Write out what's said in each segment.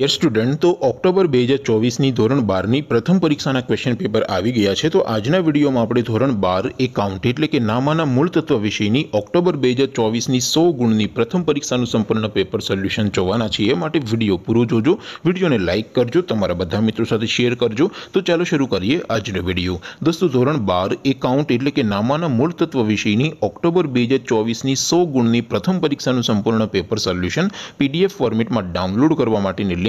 year student તો October બે હજાર ચોવીસની ધોરણ બારની પ્રથમ પરીક્ષાના ક્વેશ્ચન પેપર આવી ગયા છે તો આજના વિડીયોમાં આપણે ધોરણ બાર કાઉન્ટ એટલે કે નામાના મૂળ તત્વ વિષયની ઓક્ટોબર બે હજાર ચોવીસની સો ગુણની પ્રથમ પરીક્ષાનું સંપૂર્ણ પેપર સોલ્યુશન જોવાના છીએ માટે વિડીયો પૂરો જોજો વિડીયોને લાઇક કરજો તમારા બધા મિત્રો સાથે શેર કરજો તો ચાલો શરૂ કરીએ આજનો વિડીયો દોસ્તો ધોરણ બાર એ કાઉન્ટ એટલે કે નામાના મૂળ તત્વ વિષયની ઓક્ટોબર બે હજાર ચોવીસની સો ગુણની પ્રથમ પરીક્ષાનું સંપૂર્ણ પેપર સોલ્યુશન પીડીએફ ફોર્મેટમાં ડાઉનલોડ કરવા માટેની લિંક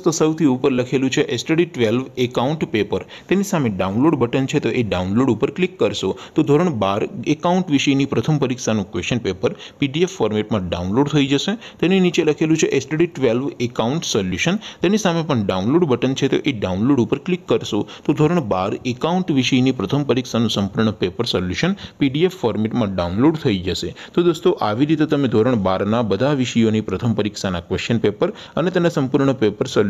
દોસ્તો સૌથી ઉપર લખેલું છે એસટડી ટ્વેલ્વ એકાઉન્ટ પેપર તેની સામે ડાઉનલોડ બટન છે તો એ ડાઉનલોડ ઉપર ક્લિક કરશો તો ધોરણ બાર એકાઉન્ટ વિશેની પ્રથમ પરીક્ષાનું ક્વેશ્ચન પેપર પીડીએફ ફોર્મેટમાં ડાઉનલોડ થઈ જશે તેની નીચે લખેલું છે એસટડી ટ્વેલ્વ એકાઉન્ટ સોલ્યુશન તેની સામે પણ ડાઉનલોડ બટન છે તો એ ડાઉનલોડ ઉપર ક્લિક કરશો તો ધોરણ બાર એકાઉન્ટ વિશેની પ્રથમ પરીક્ષાનું સંપૂર્ણ પેપર સોલ્યુશન પીડીએફ ફોર્મેટમાં ડાઉનલોડ થઈ જશે તો દોસ્તો આવી રીતે તમે ધોરણ બારના બધા વિષયોની પ્રથમ પરીક્ષાના ક્વેશ્ચન પેપર અને તેના સંપૂર્ણ પેપર સોલ્યુશન